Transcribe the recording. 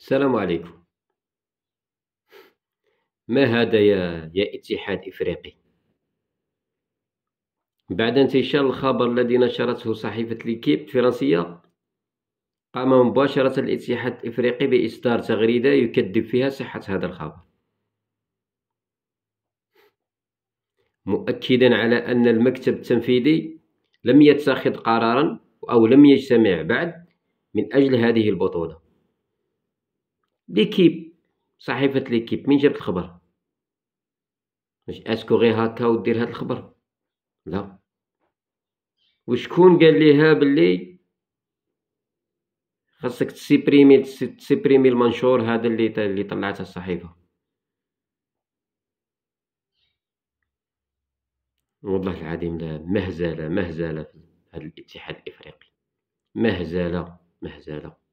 السلام عليكم ما هذا يا يا اتحاد افريقي بعد انتشار الخبر الذي نشرته صحيفة ليكيب الفرنسية قام مباشرة الاتحاد الافريقي باصدار تغريدة يكذب فيها صحة هذا الخبر مؤكدا على أن المكتب التنفيذي لم يتخذ قرارا أو لم يجتمع بعد من أجل هذه البطولة ليكيب صحيفة ليكيب مين جابت الخبر مش اسكو غير هكا ودير هاد الخبر لا وشكون قال ليها باللي خاصك تسيبريمي تسيبريمي المنشور هذا اللي اللي طلعته الصحيفه والله العظيم لا مهزله مهزله هذا الاتحاد الافريقي مهزله مهزله